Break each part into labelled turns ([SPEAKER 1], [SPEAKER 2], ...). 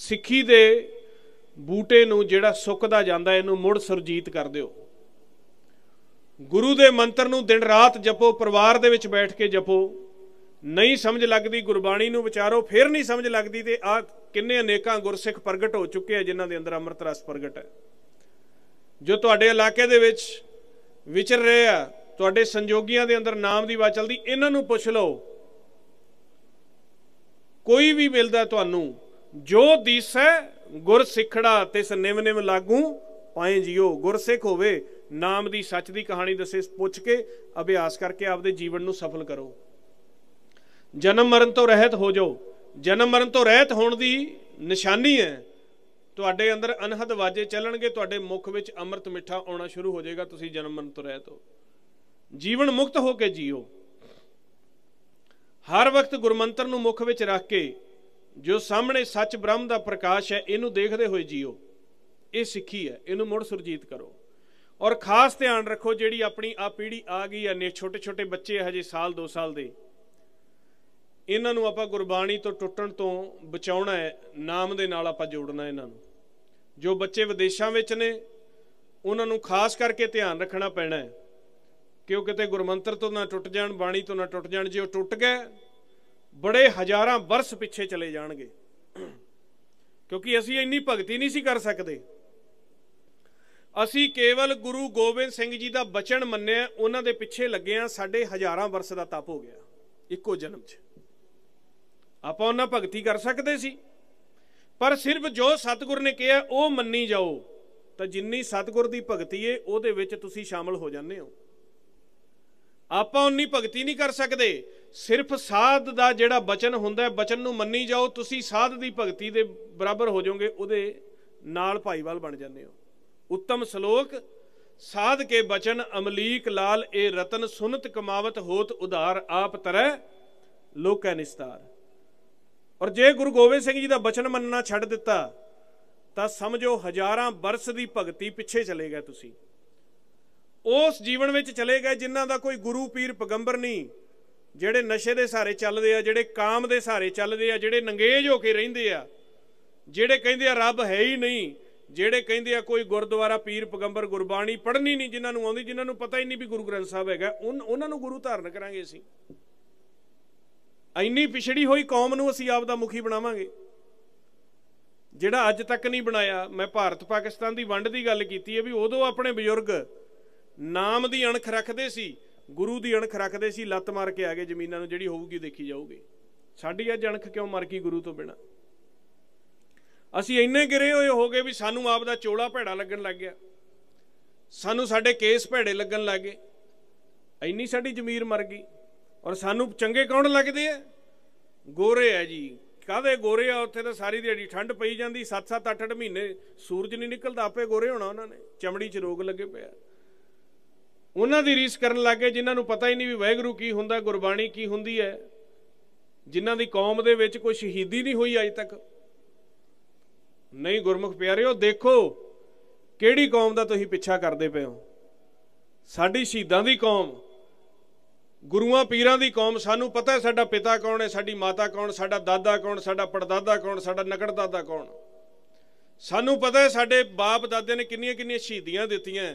[SPEAKER 1] ਸਿੱਖੀ ਦੇ ਬੂਟੇ ਨੂੰ ਜਿਹੜਾ ਸੁੱਕਦਾ ਜਾਂਦਾ ਇਹਨੂੰ ਮੁੜ ਸਰਜੀਤ ਕਰ ਦਿਓ ਗੁਰੂ ਦੇ ਮੰਤਰ ਨੂੰ ਦਿਨ ਰਾਤ ਜਪੋ ਪਰਿਵਾਰ ਦੇ ਵਿੱਚ ਬੈਠ ਕੇ ਜਪੋ ਨਹੀਂ ਸਮਝ ਲੱਗਦੀ ਗੁਰਬਾਣੀ ਨੂੰ ਵਿਚਾਰੋ ਫਿਰ ਨਹੀਂ ਸਮਝ ਲੱਗਦੀ ਤੇ ਆ ਕਿੰਨੇ ਅਨੇਕਾਂ ਗੁਰਸਿੱਖ ਪ੍ਰਗਟ ਹੋ ਚੁੱਕੇ ਆ ਜਿਨ੍ਹਾਂ ਦੇ ਅੰਦਰ ਅੰਮ੍ਰਿਤ ਰਸ ਪ੍ਰਗਟ ਹੈ ਜੋ ਤੁਹਾਡੇ ਇਲਾਕੇ ਦੇ ਵਿੱਚ ਵਿਚਰ ਰਹੇ ਆ ਤੁਹਾਡੇ ਸੰਜੋਗੀਆਂ ਦੇ ਅੰਦਰ ਨਾਮ ਦੀ ਬਾਤ ਚੱਲਦੀ ਇਹਨਾਂ ਨੂੰ ਪੁੱਛ ਲਓ ਕੋਈ ਵੀ ਮਿਲਦਾ ਤੁਹਾਨੂੰ ਜੋ ਦੀਸੈ ਗੁਰ ਸਿੱਖੜਾ ਤਿਸ ਨਿਮ ਨਿਮ ਲਾਗੂ ਪਾਏ ਜਿਓ ਗੁਰ ਸਿੱਖ ਹੋਵੇ ਨਾਮ ਦੀ ਸੱਚ ਦੀ ਕਹਾਣੀ ਦੱਸੇ ਪੁੱਛ ਕੇ ਅਭਿਆਸ ਕਰਕੇ ਆਪਦੇ ਜੀਵਨ ਨੂੰ ਸਫਲ ਕਰੋ ਜਨਮ ਮਰਨ ਤੋਂ ਰਹਿਤ ਹੋ ਜਾਓ ਜਨਮ ਮਰਨ ਤੋਂ ਰਹਿਤ ਹੋਣ ਦੀ ਨਿਸ਼ਾਨੀ ਹੈ ਤੁਹਾਡੇ ਅੰਦਰ ਅਨਹਦ ਵਾਜੇ ਚੱਲਣਗੇ ਤੁਹਾਡੇ ਮੁਖ ਵਿੱਚ ਅੰਮ੍ਰਿਤ ਮਿੱਠਾ ਆਉਣਾ ਸ਼ੁਰੂ ਹੋ ਜਾਏਗਾ ਤੁਸੀਂ ਜਨਮ ਮਰਨ ਤੋਂ ਰਹਿਤ ਹੋ ਜੀਵਨ ਮੁਕਤ ਹੋ ਕੇ ਜਿਓ ਹਰ ਵਕਤ ਗੁਰਮੰਤਰ ਨੂੰ ਮੁਖ ਵਿੱਚ ਰੱਖ ਕੇ ਜੋ ਸਾਹਮਣੇ ਸੱਚ ਬ੍ਰਹਮ ਦਾ ਪ੍ਰਕਾਸ਼ ਹੈ ਇਹਨੂੰ ਦੇਖਦੇ ਹੋਏ ਜੀਓ ਇਹ ਸਿੱਖੀ ਹੈ ਇਹਨੂੰ ਮੁੜ ਸੁਰਜੀਤ ਕਰੋ ਔਰ ਖਾਸ ਧਿਆਨ ਰੱਖੋ ਜਿਹੜੀ ਆਪਣੀ ਆ ਪੀੜ੍ਹੀ ਆ ਗਈ ਹੈ ਨੇ ਛੋਟੇ ਛੋਟੇ ਬੱਚੇ ਹਜੇ ਸਾਲ 2 ਸਾਲ ਦੇ ਇਹਨਾਂ ਨੂੰ ਆਪਾਂ ਗੁਰਬਾਣੀ ਤੋਂ ਟੁੱਟਣ ਤੋਂ ਬਚਾਉਣਾ ਹੈ ਨਾਮ ਦੇ ਨਾਲ ਆਪਾਂ ਜੋੜਨਾ ਇਹਨਾਂ ਨੂੰ ਜੋ ਬੱਚੇ ਵਿਦੇਸ਼ਾਂ ਵਿੱਚ ਨੇ ਉਹਨਾਂ ਨੂੰ ਖਾਸ ਕਰਕੇ ਧਿਆਨ ਰੱਖਣਾ ਪੈਣਾ ਹੈ ਕਿ ਉਹ ਕਿਤੇ ਗੁਰਮੰਤਰ ਤੋਂ ਨਾ ਟੁੱਟ ਜਾਣ ਬਾਣੀ ਤੋਂ ਨਾ ਟੁੱਟ ਜਾਣ ਜੇ ਉਹ ਟੁੱਟ ਗਏ ਬੜੇ ਹਜ਼ਾਰਾਂ ਵਰਸ ਪਿੱਛੇ ਚਲੇ ਜਾਣਗੇ ਕਿਉਂਕਿ ਅਸੀਂ ਇੰਨੀ ਭਗਤੀ ਨਹੀਂ ਸੀ ਕਰ ਸਕਦੇ ਅਸੀਂ ਕੇਵਲ ਗੁਰੂ ਗੋਬਿੰਦ ਸਿੰਘ ਜੀ ਦਾ ਬਚਨ ਮੰਨਿਆ ਉਹਨਾਂ ਦੇ ਪਿੱਛੇ ਲੱਗੇ ਆ ਸਾਡੇ ਹਜ਼ਾਰਾਂ ਵਰਸ ਦਾ ਤਪ ਹੋ ਗਿਆ ਇੱਕੋ ਜਨਮ 'ਚ ਆਪਾਂ ਉਹਨਾਂ ਭਗਤੀ ਕਰ ਸਕਦੇ ਸੀ ਪਰ ਸਿਰਫ ਜੋ ਸਤਿਗੁਰ ਨੇ ਕਿਹਾ ਉਹ ਮੰਨੀ ਜਾਓ ਤਾਂ ਜਿੰਨੀ ਸਤਿਗੁਰ ਦੀ ਭਗਤੀ ਏ ਉਹਦੇ ਵਿੱਚ ਤੁਸੀਂ ਸ਼ਾਮਲ ਹੋ ਜਾਂਦੇ ਹੋ ਆਪਾਂ ਉਨੀ ਭਗਤੀ ਨਹੀਂ ਕਰ ਸਕਦੇ ਸਿਰਫ ਸਾਧ ਦਾ ਜਿਹੜਾ ਬਚਨ ਹੁੰਦਾ ਹੈ ਬਚਨ ਨੂੰ ਮੰਨੀ ਜਾਓ ਤੁਸੀਂ ਸਾਧ ਦੀ ਭਗਤੀ ਦੇ ਬਰਾਬਰ ਹੋ ਜਾਓਗੇ ਉਹਦੇ ਨਾਲ ਭਾਈਵਾਲ ਬਣ ਜਾਂਦੇ ਹੋ ਉੱਤਮ ਸ਼ਲੋਕ ਸਾਧ ਕੇ ਬਚਨ ਅਮਲੀਕ ਲਾਲ ਇਹ ਰਤਨ ਸੁਨਤ ਕਮਾਵਤ ਹੋਤ ਉਧਾਰ ਆਪ ਤਰੈ ਲੋਕੈ ਨਿਸਤਾਰ ਔਰ ਜੇ ਗੁਰੂ ਗੋਬਿੰਦ ਸਿੰਘ ਜੀ ਦਾ ਬਚਨ ਮੰਨਣਾ ਛੱਡ ਦਿੱਤਾ ਤਾਂ ਸਮਝੋ ਹਜ਼ਾਰਾਂ ਬਰਸ ਦੀ ਭਗਤੀ ਪਿੱਛੇ ਚਲੇ ਗਏ ਤੁਸੀਂ ਉਸ ਜੀਵਨ ਵਿੱਚ ਚਲੇ ਗਏ ਜਿਨ੍ਹਾਂ ਦਾ ਕੋਈ ਗੁਰੂ ਪੀਰ ਪੈਗੰਬਰ ਨਹੀਂ ਜਿਹੜੇ ਨਸ਼ੇ ਦੇ ਸਾਰੇ ਚੱਲਦੇ ਆ ਜਿਹੜੇ ਕਾਮ ਦੇ ਸਾਰੇ ਚੱਲਦੇ ਆ ਜਿਹੜੇ ਨੰਗੇਜ ਹੋ ਕੇ ਰਹਿੰਦੇ ਆ ਜਿਹੜੇ ਕਹਿੰਦੇ ਆ ਰੱਬ ਹੈ ਹੀ ਨਹੀਂ ਜਿਹੜੇ ਕਹਿੰਦੇ ਆ ਕੋਈ ਗੁਰਦੁਆਰਾ ਪੀਰ ਪੈਗੰਬਰ ਗੁਰਬਾਣੀ ਪੜ੍ਹਨੀ ਨਹੀਂ ਜਿਨ੍ਹਾਂ ਨੂੰ ਆਉਂਦੀ ਜਿਨ੍ਹਾਂ ਨੂੰ ਪਤਾ ਹੀ ਨਹੀਂ ਵੀ ਗੁਰੂ ਗ੍ਰੰਥ ਸਾਹਿਬ ਹੈਗਾ ਉਹਨਾਂ ਨੂੰ ਗੁਰੂ ਧਾਰਨ ਕਰਾਂਗੇ ਅਸੀਂ ਇੰਨੀ ਪਿਛੜੀ ਹੋਈ ਕੌਮ ਨੂੰ ਅਸੀਂ ਆਪ ਦਾ ਮੁਖੀ ਬਣਾਵਾਂਗੇ ਜਿਹੜਾ ਅੱਜ ਤੱਕ ਨਹੀਂ ਬਣਾਇਆ ਮੈਂ ਭਾਰਤ ਪਾਕਿਸਤਾਨ ਦੀ ਵੰਡ ਦੀ ਗੱਲ ਕੀਤੀ ਹੈ ਵੀ ਉਦੋਂ ਆਪਣੇ ਬਜ਼ੁਰਗ ਨਾਮ ਦੀ ਅਣਖ ਰੱਖਦੇ ਸੀ ਗੁਰੂ ਦੀ ਅਣਖ ਰੱਖਦੇ ਸੀ ਲੱਤ ਮਾਰ ਕੇ ਆ ਗਏ ਜ਼ਮੀਨਾਂ ਨੂੰ ਜਿਹੜੀ ਹੋਊਗੀ ਦੇਖੀ ਜਾਊਗੀ ਸਾਡੀ ਅੱਜ ਅਣਖ ਕਿਉਂ ਮਰ ਗਈ ਗੁਰੂ ਤੋਂ ਬਿਨਾ ਅਸੀਂ ਇੰਨੇ ਗਿਰੇ ਹੋਏ ਹੋ ਗਏ ਵੀ ਸਾਨੂੰ ਆਪ ਦਾ ਚੋਲਾ ਭੈੜਾ ਲੱਗਣ ਲੱਗ ਗਿਆ ਸਾਨੂੰ ਸਾਡੇ ਕੇਸ ਭੈੜੇ ਲੱਗਣ ਲੱਗੇ ਇੰਨੀ ਸਾਡੀ ਜ਼ਮੀਰ ਮਰ ਗਈ ਔਰ ਸਾਨੂੰ ਚੰਗੇ ਕੌਣ ਲੱਗਦੇ ਆ ਗੋਰੇ ਆ ਜੀ ਕਾਦੇ ਗੋਰੇ ਆ ਉੱਥੇ ਤਾਂ ਸਾਰੀ ਦਿਹਾੜੀ ਠੰਡ ਪਈ ਜਾਂਦੀ 7-7 8-8 ਮਹੀਨੇ ਸੂਰਜ ਨਹੀਂ ਨਿਕਲਦਾ ਆਪੇ ਗੋਰੇ ਹੋਣਾ ਉਹਨਾਂ ਨੇ ਚਮੜੀ 'ਚ ਰੋਗ ਲੱਗੇ ਪਿਆ ਉਹਨਾਂ ਦੀ ਰੀਸ ਕਰਨ ਲੱਗੇ ਜਿਨ੍ਹਾਂ ਨੂੰ ਪਤਾ ਹੀ ਨਹੀਂ ਵੀ ਵੈਗਰੂ ਕੀ ਹੁੰਦਾ ਗੁਰਬਾਣੀ ਕੀ ਹੁੰਦੀ ਹੈ ਜਿਨ੍ਹਾਂ ਦੀ ਕੌਮ ਦੇ ਵਿੱਚ ਕੋਈ ਸ਼ਹੀਦੀ ਨਹੀਂ ਹੋਈ ਅਜੇ ਤੱਕ ਨਹੀਂ ਗੁਰਮੁਖ ਪਿਆਰਿਓ ਦੇਖੋ ਕਿਹੜੀ ਕੌਮ ਦਾ ਤੁਸੀਂ ਪਿੱਛਾ ਕਰਦੇ ਪਏ ਹੋ ਸਾਡੀ ਸ਼ਹੀਦਾਂ ਦੀ ਕੌਮ ਗੁਰੂਆਂ ਪੀਰਾਂ ਦੀ ਕੌਮ ਸਾਨੂੰ ਪਤਾ ਹੈ ਸਾਡਾ ਪਿਤਾ ਕੌਣ ਹੈ ਸਾਡੀ ਮਾਤਾ ਕੌਣ ਸਾਡਾ ਦਾਦਾ ਕੌਣ ਸਾਡਾ ਪੜਦਾਦਾ ਕੌਣ ਸਾਡਾ ਨਗੜ ਦਾਦਾ ਕੌਣ ਸਾਨੂੰ ਪਤਾ ਹੈ ਸਾਡੇ ਬਾਪ ਦਾਦੇ ਨੇ ਕਿੰਨੀਆਂ ਕਿੰਨੀਆਂ ਸ਼ਹੀਦੀਆਂ ਦਿੱਤੀਆਂ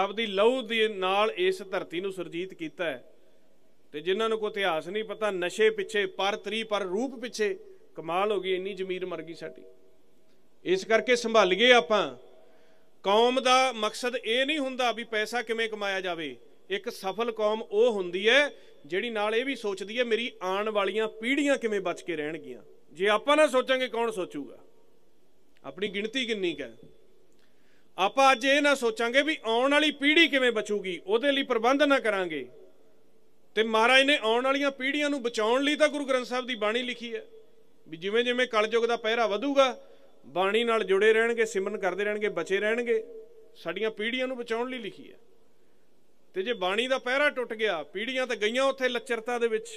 [SPEAKER 1] ਆਪਦੀ ਲਹੂ ਦੇ ਨਾਲ ਇਸ ਧਰਤੀ ਨੂੰ ਸਰਜੀਤ ਕੀਤਾ ਹੈ ਤੇ ਜਿਨ੍ਹਾਂ ਨੂੰ ਕੋਈ ਇਤਿਹਾਸ ਨਹੀਂ ਪਤਾ ਨਸ਼ੇ ਪਿੱਛੇ ਪਰ ਤਰੀ ਪਰ ਰੂਪ ਪਿੱਛੇ ਕਮਾਲ ਹੋ ਗਈ ਇੰਨੀ ਜ਼ਮੀਰ ਮਰ ਗਈ ਸਾਡੀ ਇਸ ਕਰਕੇ ਸੰਭਾਲੀਏ ਆਪਾਂ ਕੌਮ ਦਾ ਮਕਸਦ ਇਹ ਨਹੀਂ ਹੁੰਦਾ ਵੀ ਪੈਸਾ ਕਿਵੇਂ ਕਮਾਇਆ ਜਾਵੇ ਇੱਕ ਸਫਲ ਕੌਮ ਉਹ ਹੁੰਦੀ ਹੈ ਜਿਹੜੀ ਨਾਲ ਇਹ ਵੀ ਸੋਚਦੀ ਹੈ ਮੇਰੀ ਆਉਣ ਵਾਲੀਆਂ ਪੀੜ੍ਹੀਆਂ ਕਿਵੇਂ ਬਚ ਕੇ ਰਹਿਣਗੀਆਂ ਜੇ ਆਪਾਂ ਨਾ ਸੋਚਾਂਗੇ ਕੌਣ ਸੋਚੂਗਾ ਆਪਣੀ ਗਿਣਤੀ ਕਿੰਨੀ ਹੈ ਆਪਾਂ ਅੱਜ ਇਹ ਨਾ ਸੋਚਾਂਗੇ ਵੀ ਆਉਣ ਵਾਲੀ ਪੀੜ੍ਹੀ ਕਿਵੇਂ ਬਚੂਗੀ ਉਹਦੇ ਲਈ ਪ੍ਰਬੰਧ ਨਾ ਕਰਾਂਗੇ ਤੇ ਮਹਾਰਾਜ ਨੇ ਆਉਣ ਵਾਲੀਆਂ ਪੀੜ੍ਹੀਆਂ ਨੂੰ ਬਚਾਉਣ ਲਈ ਤਾਂ ਗੁਰੂ ਗ੍ਰੰਥ ਸਾਹਿਬ ਦੀ ਬਾਣੀ ਲਿਖੀ ਹੈ ਵੀ ਜਿਵੇਂ ਜਿਵੇਂ ਕਲਯੁਗ ਦਾ ਪਹਿਰਾ ਵਧੂਗਾ ਬਾਣੀ ਨਾਲ ਜੁੜੇ ਰਹਿਣਗੇ ਸਿਮਰਨ ਕਰਦੇ ਰਹਿਣਗੇ ਬਚੇ ਰਹਿਣਗੇ ਸਾਡੀਆਂ ਪੀੜ੍ਹੀਆਂ ਨੂੰ ਬਚਾਉਣ ਲਈ ਲਿਖੀ ਹੈ ਤੇ ਜੇ ਬਾਣੀ ਦਾ ਪਹਿਰਾ ਟੁੱਟ ਗਿਆ ਪੀੜ੍ਹੀਆਂ ਤਾਂ ਗਈਆਂ ਉੱਥੇ ਲੱਚਰਤਾ ਦੇ ਵਿੱਚ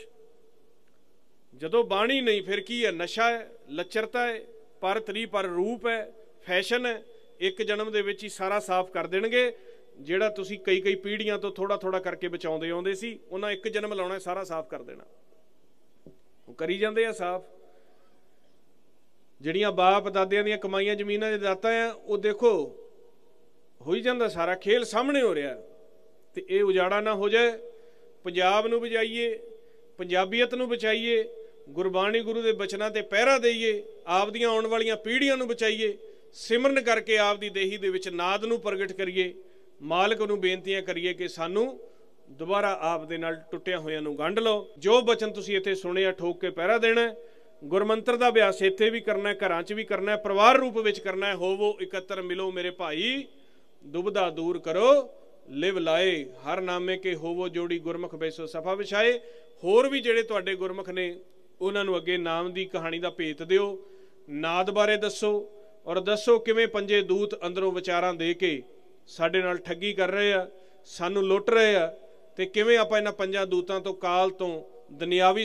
[SPEAKER 1] ਜਦੋਂ ਬਾਣੀ ਨਹੀਂ ਫਿਰ ਕੀ ਹੈ ਨਸ਼ਾ ਹੈ ਲੱਚਰਤਾ ਹੈ ਪਰ ਤਰੀ ਪਰ ਰੂਪ ਹੈ ਫੈਸ਼ਨ ਹੈ ਇੱਕ ਜਨਮ ਦੇ ਵਿੱਚ ਹੀ ਸਾਰਾ ਸਾਫ਼ ਕਰ ਦੇਣਗੇ ਜਿਹੜਾ ਤੁਸੀਂ ਕਈ ਕਈ ਪੀੜ੍ਹੀਆਂ ਤੋਂ ਥੋੜਾ ਥੋੜਾ ਕਰਕੇ ਬਚਾਉਂਦੇ ਆਉਂਦੇ ਸੀ ਉਹਨਾਂ ਇੱਕ ਜਨਮ ਲਾਉਣਾ ਸਾਰਾ ਸਾਫ਼ ਕਰ ਦੇਣਾ ਉਹ ਕਰੀ ਜਾਂਦੇ ਆ ਸਾਫ਼ ਜਿਹੜੀਆਂ ਬਾਪ ਦਾਦਿਆਂ ਦੀਆਂ ਕਮਾਈਆਂ ਜ਼ਮੀਨਾਂ ਦੇ ਦਾਤਾ ਆ ਉਹ ਦੇਖੋ ਹੋਈ ਜਾਂਦਾ ਸਾਰਾ ਖੇਲ ਸਾਹਮਣੇ ਹੋ ਰਿਹਾ ਤੇ ਇਹ ਉਜਾੜਾ ਨਾ ਹੋ ਜਾਏ ਪੰਜਾਬ ਨੂੰ ਬਚਾਈਏ ਪੰਜਾਬੀਅਤ ਨੂੰ ਬਚਾਈਏ ਗੁਰਬਾਣੀ ਗੁਰੂ ਦੇ ਬਚਨਾਂ ਤੇ ਪਹਿਰਾ ਦਈਏ ਆਪਦੀਆਂ ਆਉਣ ਵਾਲੀਆਂ ਪੀੜ੍ਹੀਆਂ ਨੂੰ ਬਚਾਈਏ ਸਿਮਰਨ ਕਰਕੇ ਆਪ ਦੀ ਦੇਹੀ ਦੇ ਵਿੱਚ ਨਾਦ ਨੂੰ ਪ੍ਰਗਟ ਕਰੀਏ ਮਾਲਕ ਨੂੰ ਬੇਨਤੀਆਂ ਕਰੀਏ ਕਿ ਸਾਨੂੰ ਦੁਬਾਰਾ ਆਪ ਦੇ ਨਾਲ ਟੁੱਟਿਆ ਹੋਇਆਂ ਨੂੰ ਗੰਢ ਲਓ ਜੋ ਬਚਨ ਤੁਸੀਂ ਇੱਥੇ ਸੁਣਿਆ ਠੋਕ ਕੇ ਪਹਿਰਾ ਦੇਣਾ ਗੁਰਮੰਤਰ ਦਾ ਅਭਿਆਸ ਇੱਥੇ ਵੀ ਕਰਨਾ ਹੈ ਘਰਾਂ 'ਚ ਵੀ ਕਰਨਾ ਹੈ ਪਰਿਵਾਰ ਰੂਪ ਵਿੱਚ ਕਰਨਾ ਹੈ ਹੋਵੋ ਇਕੱਤਰ ਮਿਲੋ ਮੇਰੇ ਭਾਈ ਦੁਬਦਾ ਦੂਰ ਕਰੋ ਲਿਵ ਲਾਏ ਹਰ ਨਾਮੇ ਕੇ ਹੋਵੋ ਜੋੜੀ ਗੁਰਮਖ ਬੈਸੋ ਸਫਾ ਵਿਛਾਏ ਹੋਰ ਵੀ ਜਿਹੜੇ ਤੁਹਾਡੇ ਗੁਰਮਖ ਨੇ ਉਹਨਾਂ ਨੂੰ ਅੱਗੇ ਨਾਮ ਦੀ ਕਹਾਣੀ ਦਾ ਭੇਤ ਦਿਓ ਨਾਦ ਬਾਰੇ ਦੱਸੋ ਔਰ ਦੱਸੋ ਕਿਵੇਂ ਪੰਜੇ ਦੂਤ ਅੰਦਰੋਂ ਵਿਚਾਰਾਂ ਦੇ ਕੇ ਸਾਡੇ ਨਾਲ ਠੱਗੀ ਕਰ ਰਹੇ ਆ ਸਾਨੂੰ ਲੁੱਟ ਰਹੇ ਆ ਤੇ ਕਿਵੇਂ ਆਪਾਂ ਇਹਨਾਂ ਪੰਜਾਂ ਦੂਤਾਂ ਤੋਂ ਕਾਲ ਤੋਂ ਦੁਨਿਆਵੀ